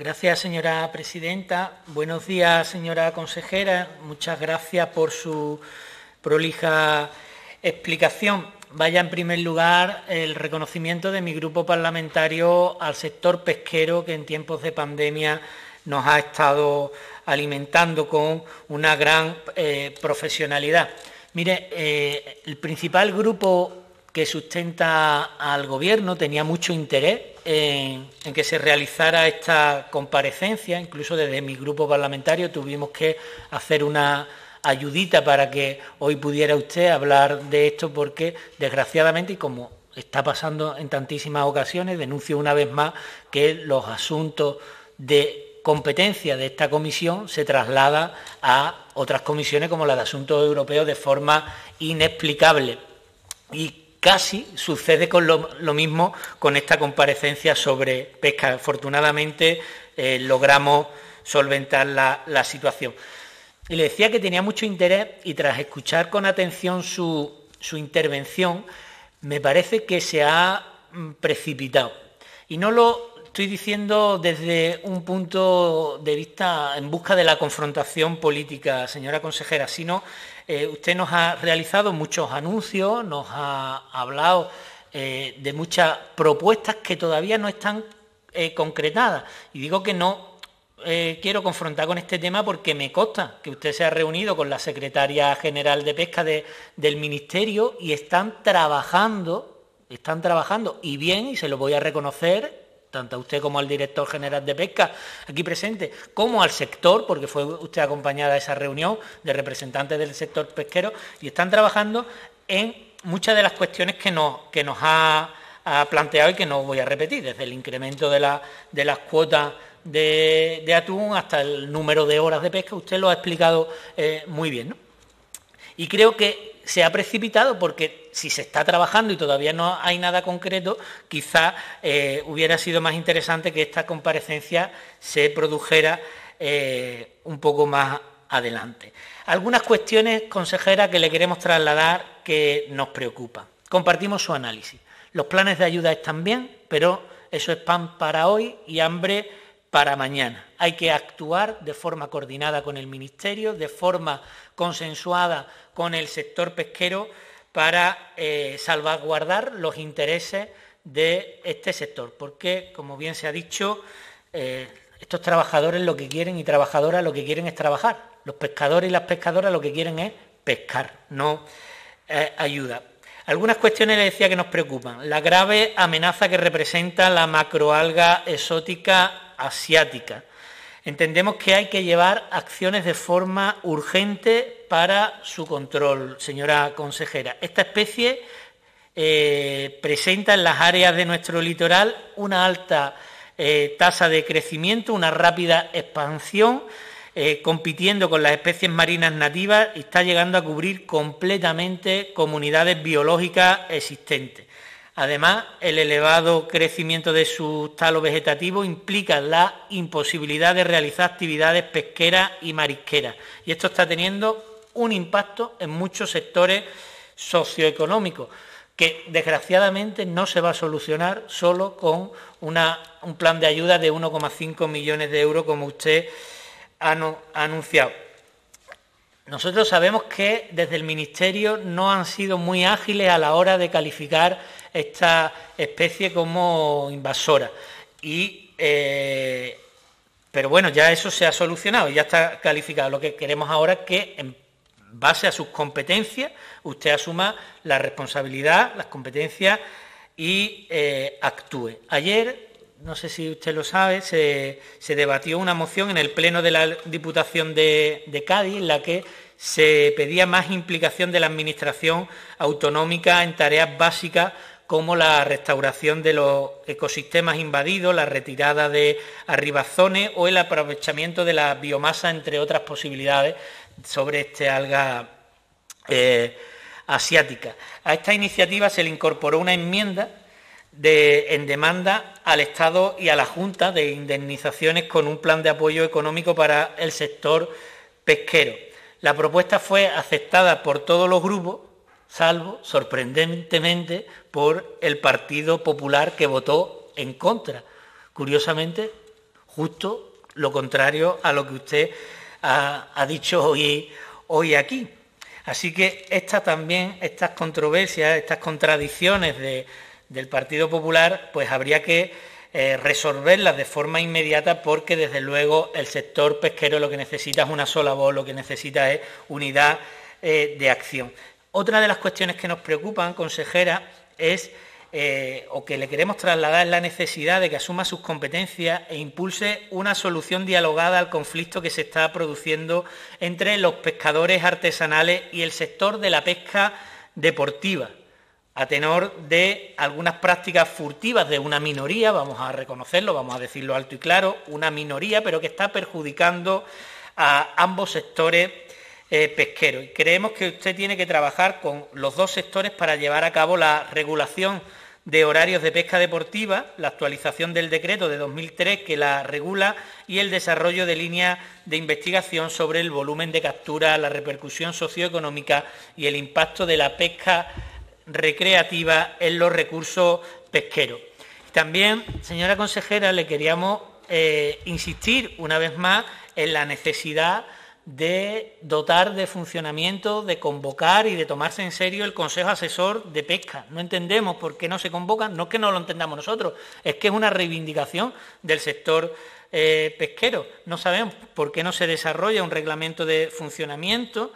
Gracias, señora presidenta. Buenos días, señora consejera. Muchas gracias por su prolija explicación. Vaya, en primer lugar, el reconocimiento de mi grupo parlamentario al sector pesquero que en tiempos de pandemia nos ha estado alimentando con una gran eh, profesionalidad. Mire, eh, el principal grupo que sustenta al Gobierno tenía mucho interés en, que se realizara esta comparecencia, incluso desde mi grupo parlamentario tuvimos que hacer una ayudita para que hoy pudiera usted hablar de esto, porque desgraciadamente, y como está pasando en tantísimas ocasiones, denuncio una vez más que los asuntos de competencia de esta comisión se traslada a otras comisiones como la de Asuntos Europeos de forma inexplicable. Casi sucede con lo, mismo con esta comparecencia sobre pesca. Afortunadamente eh, logramos solventar la, situación. Y le decía que tenía mucho interés y tras escuchar con atención su, su intervención, me parece que se ha mm, precipitado. Y no lo estoy diciendo desde un punto de vista en busca de la confrontación política, señora consejera, sino eh, usted nos ha realizado muchos anuncios, nos ha hablado eh, de muchas propuestas que todavía no están eh, concretadas. Y digo que no quiero confrontar con este tema porque me consta que usted se ha reunido con la secretaria general de pesca del Ministerio y están trabajando, están trabajando, y bien, y se lo voy a reconocer, tanto a usted como al director general de pesca aquí presente, como al sector, porque fue usted acompañada a esa reunión de representantes del sector pesquero, y están trabajando en muchas de las cuestiones que nos, ha, planteado y que no voy a repetir, desde el incremento de, las cuotas de, atún hasta el número de horas de pesca, usted lo ha explicado eh, muy bien. Y creo que se ha precipitado porque si se está trabajando y todavía no hay nada concreto, quizá eh, hubiera sido más interesante que esta comparecencia se produjera eh, un poco más adelante. Algunas cuestiones, consejera, que le queremos trasladar que nos preocupan. Compartimos su análisis. Los planes de ayuda están bien, pero eso es pan para hoy y hambre para mañana. Hay que actuar de forma coordinada con el Ministerio, de forma consensuada con el sector pesquero para eh, salvaguardar los intereses de este sector, porque, como bien se ha dicho, eh, estos trabajadores lo que quieren y trabajadoras lo que quieren es trabajar. Los pescadores y las pescadoras lo que quieren es pescar, no eh, ayuda. Algunas cuestiones le decía que nos preocupan. La grave amenaza que representa la macroalga exótica asiática. Entendemos que hay que llevar acciones de forma urgente para su control, señora consejera. Esta especie eh, presenta en las áreas de nuestro litoral una alta eh, tasa de crecimiento, una rápida expansión, eh, compitiendo con las especies marinas nativas y está llegando a cubrir completamente comunidades biológicas existentes. Además, el elevado crecimiento de su talo vegetativo implica la imposibilidad de realizar actividades pesqueras y marisqueras. Y esto está teniendo un impacto en muchos sectores socioeconómicos, que desgraciadamente no se va a solucionar solo con un plan de ayuda de 1,5 millones de euros, como usted ha anunciado. Nosotros sabemos que desde el Ministerio no han sido muy ágiles a la hora de calificar esta especie como invasora. Eh, pero bueno, ya eso se ha solucionado, ya está calificado. Lo que queremos ahora es que en base a sus competencias usted asuma la responsabilidad, las competencias y eh, actúe. Ayer no sé si usted lo sabe, se, debatió una moción en el Pleno de la Diputación de, Cádiz en la que se pedía más implicación de la Administración autonómica en tareas básicas como la restauración de los ecosistemas invadidos, la retirada de arribazones o el aprovechamiento de la biomasa, entre otras posibilidades, sobre este alga eh, asiática. A esta iniciativa se le incorporó una enmienda en demanda al Estado y a la Junta de indemnizaciones con un plan de apoyo económico para el sector pesquero. La propuesta fue aceptada por todos los grupos, salvo, sorprendentemente, por el Partido Popular que votó en contra. Curiosamente, justo lo contrario a lo que usted ha, dicho hoy, aquí. Así que esta también, estas controversias, estas contradicciones de, del Partido Popular, pues habría que eh, resolverlas de forma inmediata porque desde luego el sector pesquero lo que necesita es una sola voz, lo que necesita es unidad eh, de acción. Otra de las cuestiones que nos preocupan, consejera, es eh, o que le queremos trasladar es la necesidad de que asuma sus competencias e impulse una solución dialogada al conflicto que se está produciendo entre los pescadores artesanales y el sector de la pesca deportiva a tenor de algunas prácticas furtivas de una minoría, vamos a reconocerlo, vamos a decirlo alto y claro, una minoría, pero que está perjudicando a ambos sectores eh, pesqueros. Y creemos que usted tiene que trabajar con los dos sectores para llevar a cabo la regulación de horarios de pesca deportiva, la actualización del decreto de 2003 que la regula y el desarrollo de líneas de investigación sobre el volumen de captura, la repercusión socioeconómica y el impacto de la pesca recreativa en los recursos pesqueros. También, señora consejera, le queríamos eh, insistir una vez más en la necesidad de dotar de funcionamiento, de convocar y de tomarse en serio el Consejo Asesor de Pesca. No entendemos por qué no se convoca, no es que no lo entendamos nosotros, es que es una reivindicación del sector eh, pesquero. No sabemos por qué no se desarrolla un reglamento de funcionamiento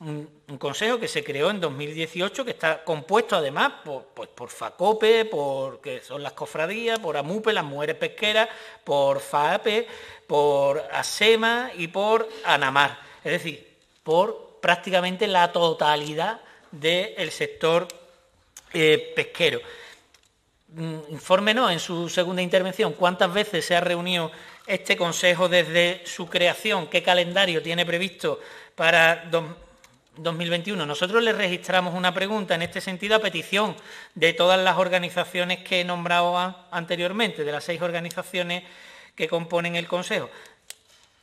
un, consejo que se creó en 2018, que está compuesto además por, pues, por FACOPE, por, que son las cofradías, por AMUPE, las mujeres pesqueras, por FAAPE, por ASEMA y por ANAMAR. Es decir, por prácticamente la totalidad del sector eh, pesquero. Mm, Infórmenos en su segunda intervención cuántas veces se ha reunido este Consejo desde su creación, qué calendario tiene previsto para 2021. Nosotros le registramos una pregunta en este sentido a petición de todas las organizaciones que he nombrado anteriormente, de las seis organizaciones que componen el Consejo.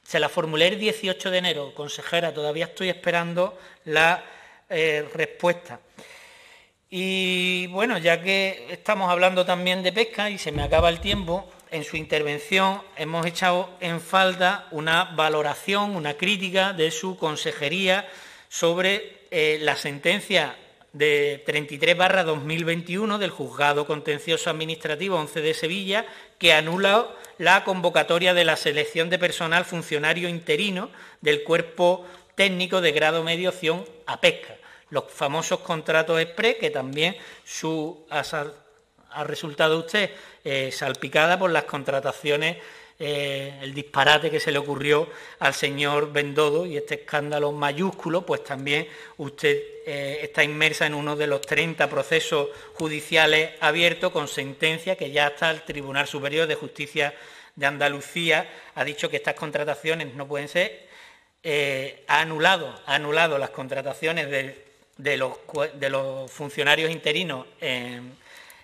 Se la formulé el 18 de enero, consejera, todavía estoy esperando la eh, respuesta. Y bueno, ya que estamos hablando también de pesca y se me acaba el tiempo, en su intervención hemos echado en falta una valoración, una crítica de su consejería sobre eh, la sentencia de 33 2021 del Juzgado Contencioso Administrativo 11 de Sevilla, que anula la convocatoria de la selección de personal funcionario interino del cuerpo técnico de grado medio opción a Los famosos contratos exprés, que también su, ha, resultado usted eh, salpicada por las contrataciones eh, el disparate que se le ocurrió al señor Bendodo y este escándalo mayúsculo, pues también usted eh, está inmersa en uno de los 30 procesos judiciales abiertos con sentencia que ya está el Tribunal Superior de Justicia de Andalucía ha dicho que estas contrataciones no pueden ser, eh, ha, anulado, ha anulado las contrataciones de, los, funcionarios interinos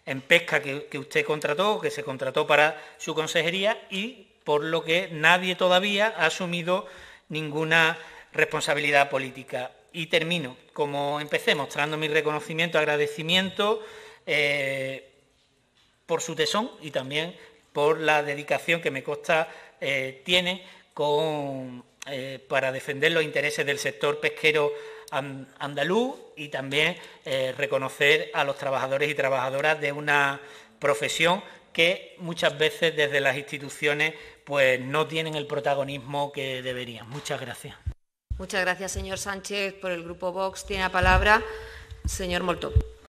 en pesca que, usted contrató, que se contrató para su consejería y por lo que nadie todavía ha asumido ninguna responsabilidad política. Y termino, como empecé, mostrando mi reconocimiento, agradecimiento eh, por su tesón y también por la dedicación que me consta eh, tiene eh, para defender los intereses del sector pesquero andaluz y también eh, reconocer a los trabajadores y trabajadoras de una profesión que muchas veces desde las instituciones pues no tienen el protagonismo que deberían. Muchas gracias. Muchas gracias, señor Sánchez, por el Grupo Vox. Tiene la palabra señor Molto.